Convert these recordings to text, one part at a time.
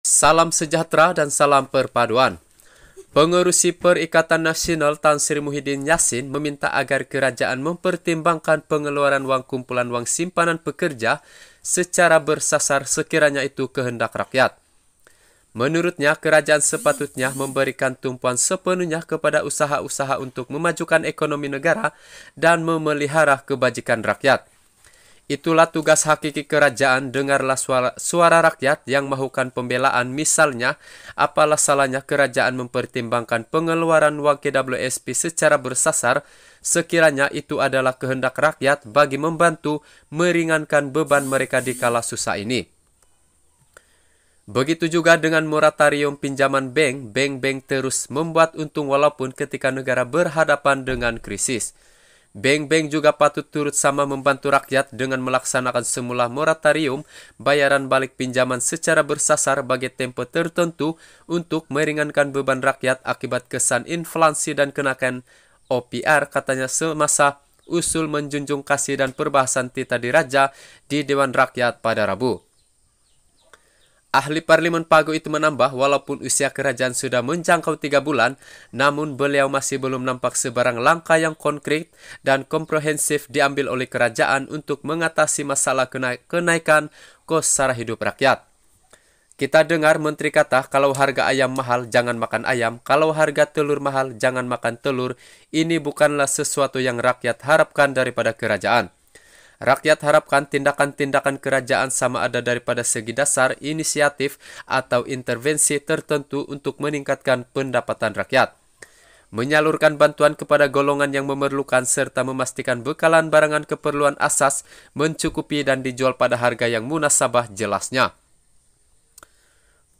Salam sejahtera dan salam perpaduan. Pengurusi Perikatan Nasional Tan Sri Muhyiddin Yassin meminta agar kerajaan mempertimbangkan pengeluaran wang kumpulan wang simpanan pekerja secara bersasar sekiranya itu kehendak rakyat. Menurutnya, kerajaan sepatutnya memberikan tumpuan sepenuhnya kepada usaha-usaha untuk memajukan ekonomi negara dan memelihara kebajikan rakyat. Itulah tugas hakiki kerajaan, dengarlah suara, suara rakyat yang mahukan pembelaan. Misalnya, apalah salahnya kerajaan mempertimbangkan pengeluaran KWSP secara bersasar sekiranya itu adalah kehendak rakyat bagi membantu meringankan beban mereka di kala susah ini. Begitu juga dengan moratorium pinjaman bank, bank-bank terus membuat untung walaupun ketika negara berhadapan dengan krisis. Beng Beng juga patut turut sama membantu rakyat dengan melaksanakan semula moratorium bayaran balik pinjaman secara bersasar bagi tempo tertentu untuk meringankan beban rakyat akibat kesan inflasi dan kenakan OPR katanya semasa usul menjunjung kasih dan perbahasan tita diraja di Dewan Rakyat pada Rabu. Ahli parlimen Pago itu menambah, walaupun usia kerajaan sudah menjangkau tiga bulan, namun beliau masih belum nampak sebarang langkah yang konkret dan komprehensif diambil oleh kerajaan untuk mengatasi masalah kena kenaikan kos sara hidup rakyat. Kita dengar menteri kata, kalau harga ayam mahal, jangan makan ayam. Kalau harga telur mahal, jangan makan telur. Ini bukanlah sesuatu yang rakyat harapkan daripada kerajaan. Rakyat harapkan tindakan-tindakan kerajaan sama ada daripada segi dasar, inisiatif, atau intervensi tertentu untuk meningkatkan pendapatan rakyat. Menyalurkan bantuan kepada golongan yang memerlukan serta memastikan bekalan barangan keperluan asas mencukupi dan dijual pada harga yang munasabah jelasnya.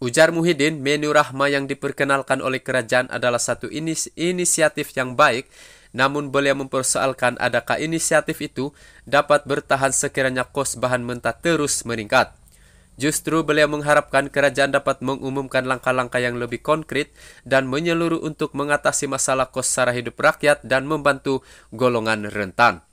Ujar Muhyiddin, menu rahma yang diperkenalkan oleh kerajaan adalah satu inis inisiatif yang baik namun beliau mempersoalkan adakah inisiatif itu dapat bertahan sekiranya kos bahan mentah terus meningkat. Justru beliau mengharapkan kerajaan dapat mengumumkan langkah-langkah yang lebih konkret dan menyeluruh untuk mengatasi masalah kos secara hidup rakyat dan membantu golongan rentan.